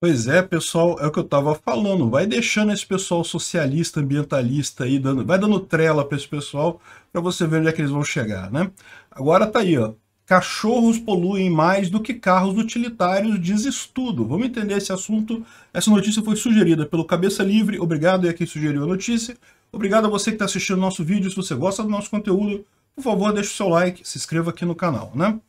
Pois é, pessoal, é o que eu estava falando. Vai deixando esse pessoal socialista, ambientalista aí, dando, vai dando trela para esse pessoal, para você ver onde é que eles vão chegar, né? Agora tá aí, ó. Cachorros poluem mais do que carros utilitários, diz estudo. Vamos entender esse assunto. Essa notícia foi sugerida pelo Cabeça Livre. Obrigado a quem sugeriu a notícia. Obrigado a você que está assistindo nosso vídeo. Se você gosta do nosso conteúdo, por favor, deixe o seu like, se inscreva aqui no canal, né?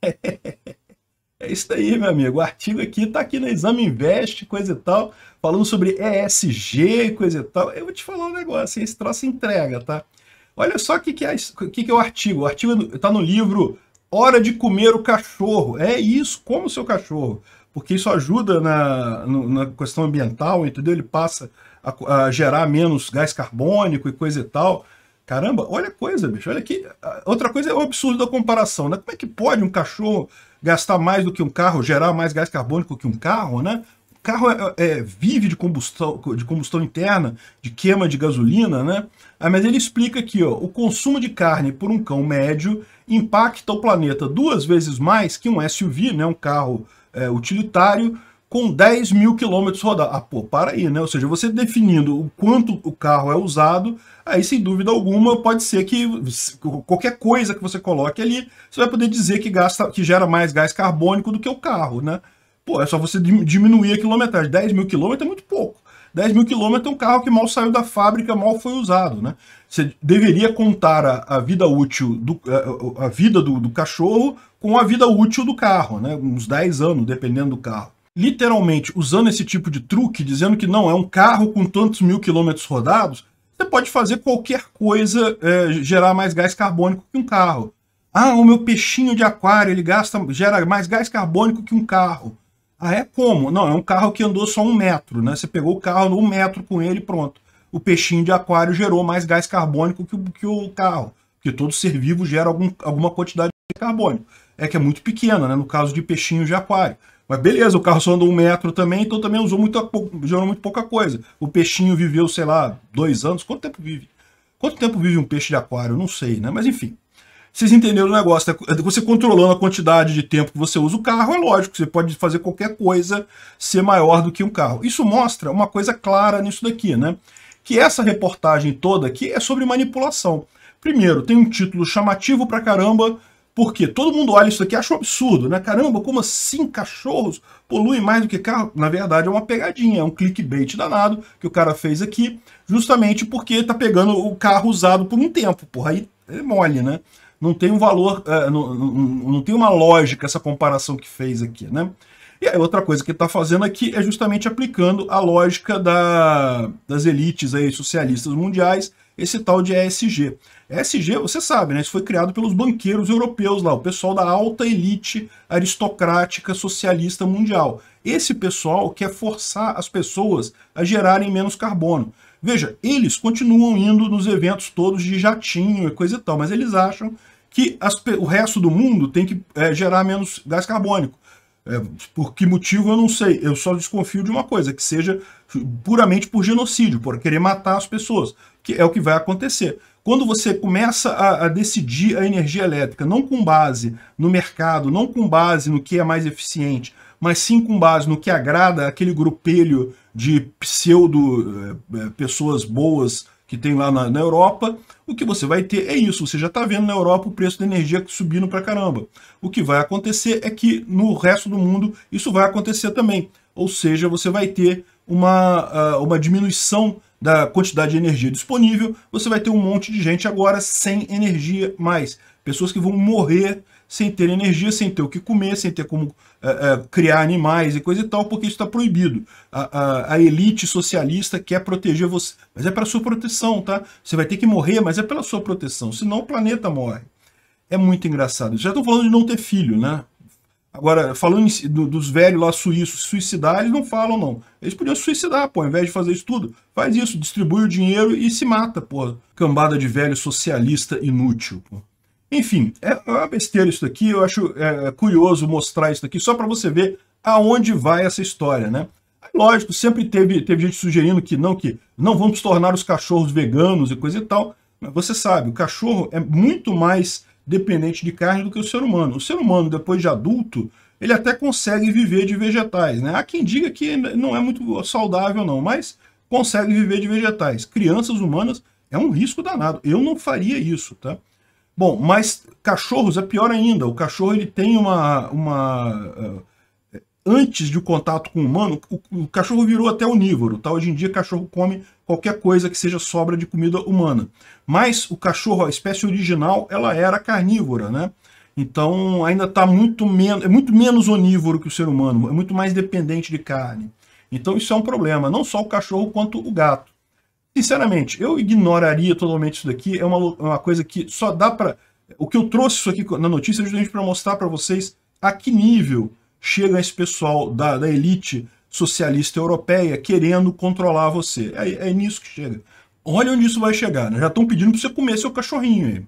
É isso aí, meu amigo. O artigo aqui tá aqui no Exame Invest, coisa e tal, falando sobre ESG, coisa e tal. Eu vou te falar um negócio, esse troço entrega, tá? Olha só o que, que, é, que, que é o artigo. O artigo tá no livro Hora de Comer o Cachorro. É isso, como o seu cachorro. Porque isso ajuda na, na questão ambiental, entendeu? Ele passa a, a gerar menos gás carbônico e coisa e tal. Caramba, olha a coisa, bicho. Olha aqui. Outra coisa é o absurdo da comparação, né? Como é que pode um cachorro gastar mais do que um carro, gerar mais gás carbônico que um carro, né? O carro é, é, é, vive de combustão, de combustão interna, de queima de gasolina, né? Ah, mas ele explica aqui, ó, o consumo de carne por um cão médio impacta o planeta duas vezes mais que um SUV, né? Um carro é, utilitário, com 10 mil quilômetros rodados. Ah, pô, para aí, né? Ou seja, você definindo o quanto o carro é usado, aí sem dúvida alguma pode ser que qualquer coisa que você coloque ali, você vai poder dizer que gasta, que gera mais gás carbônico do que o carro, né? Pô, é só você diminuir a quilometragem. 10 mil quilômetros é muito pouco. 10 mil quilômetros é um carro que mal saiu da fábrica, mal foi usado, né? Você deveria contar a, a vida útil, do, a, a vida do, do, cachorro com a vida útil do carro, né? Uns 10 anos, dependendo do carro literalmente usando esse tipo de truque, dizendo que não, é um carro com tantos mil quilômetros rodados, você pode fazer qualquer coisa é, gerar mais gás carbônico que um carro. Ah, o meu peixinho de aquário, ele gasta, gera mais gás carbônico que um carro. Ah, é como? Não, é um carro que andou só um metro, né? Você pegou o carro um metro com ele pronto. O peixinho de aquário gerou mais gás carbônico que o, que o carro. Porque todo ser vivo gera algum, alguma quantidade de carbônico. É que é muito pequena, né? No caso de peixinho de aquário. Mas beleza, o carro só andou um metro também, então também usou muito, gerou muito pouca coisa. O peixinho viveu, sei lá, dois anos. Quanto tempo vive? Quanto tempo vive um peixe de aquário? Não sei, né? Mas enfim. Vocês entenderam o negócio. Né? Você controlando a quantidade de tempo que você usa o carro, é lógico, você pode fazer qualquer coisa ser maior do que um carro. Isso mostra uma coisa clara nisso daqui, né? Que essa reportagem toda aqui é sobre manipulação. Primeiro, tem um título chamativo pra caramba porque todo mundo olha isso aqui e acha um absurdo, né? Caramba, como assim cachorros poluem mais do que carro? Na verdade, é uma pegadinha, é um clickbait danado que o cara fez aqui, justamente porque tá pegando o carro usado por um tempo. Porra, aí é mole, né? Não tem um valor, é, não, não, não, tem uma lógica essa comparação que fez aqui, né? E aí, outra coisa que ele está fazendo aqui é justamente aplicando a lógica da, das elites aí, socialistas mundiais, esse tal de ESG. ESG, você sabe, né? Isso foi criado pelos banqueiros europeus lá, o pessoal da alta elite aristocrática socialista mundial. Esse pessoal quer forçar as pessoas a gerarem menos carbono. Veja, eles continuam indo nos eventos todos de jatinho e coisa e tal, mas eles acham que as, o resto do mundo tem que é, gerar menos gás carbônico. É, por que motivo eu não sei. Eu só desconfio de uma coisa, que seja puramente por genocídio, por querer matar as pessoas que é o que vai acontecer. Quando você começa a, a, decidir a energia elétrica, não com base no mercado, não com base no que é mais eficiente, mas sim com base no que agrada aquele grupelho de pseudo eh, eh, pessoas boas que tem lá na, na, Europa, o que você vai ter é isso. Você já está vendo na Europa o preço da energia subindo para caramba. O que vai acontecer é que no resto do mundo isso vai acontecer também. Ou seja, você vai ter uma, ah, uma diminuição da quantidade de energia disponível, você vai ter um monte de gente agora sem energia mais. Pessoas que vão morrer sem ter energia, sem ter o que comer, sem ter como é, é, criar animais e coisa e tal, porque isso está proibido. A, a, a, elite socialista quer proteger você, mas é para sua proteção, tá? Você vai ter que morrer, mas é pela sua proteção, senão o planeta morre. É muito engraçado. Já estou falando de não ter filho, né? Agora, falando em, do, dos velhos lá suíços, suicidar, eles não falam, não. Eles podiam suicidar, pô, ao invés de fazer isso tudo. Faz isso, distribui o dinheiro e se mata, pô. Cambada de velho socialista inútil, pô. Enfim, é, é uma besteira isso daqui, eu acho é, é curioso mostrar isso daqui, só para você ver aonde vai essa história, né? Lógico, sempre teve, teve gente sugerindo que não, que não vamos tornar os cachorros veganos e coisa e tal. Mas você sabe, o cachorro é muito mais dependente de carne do que o ser humano. O ser humano, depois de adulto, ele até consegue viver de vegetais. Né? Há quem diga que não é muito saudável, não, mas consegue viver de vegetais. Crianças humanas é um risco danado. Eu não faria isso, tá? Bom, mas cachorros é pior ainda. O cachorro ele tem uma, uma eh, antes do contato com o humano, o, o cachorro virou até onívoro. Tá? Hoje em dia, cachorro come qualquer coisa que seja sobra de comida humana. Mas o cachorro, a espécie original, ela era carnívora, né? Então ainda está muito menos, é muito menos onívoro que o ser humano, é muito mais dependente de carne. Então isso é um problema, não só o cachorro quanto o gato. Sinceramente, eu ignoraria totalmente isso daqui, é uma, é uma coisa que só dá para... O que eu trouxe isso aqui na notícia é justamente para mostrar para vocês a que nível chega esse pessoal da, da elite socialista europeia querendo controlar você. É, é nisso que chega. Olha onde isso vai chegar, né? Já estão pedindo para você comer seu cachorrinho aí.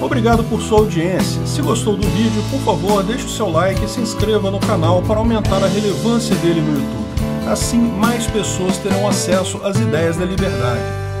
Obrigado por sua audiência. Se gostou do vídeo, por favor, deixe o seu like e se inscreva no canal para aumentar a relevância dele no YouTube. Assim, mais pessoas terão acesso às ideias da liberdade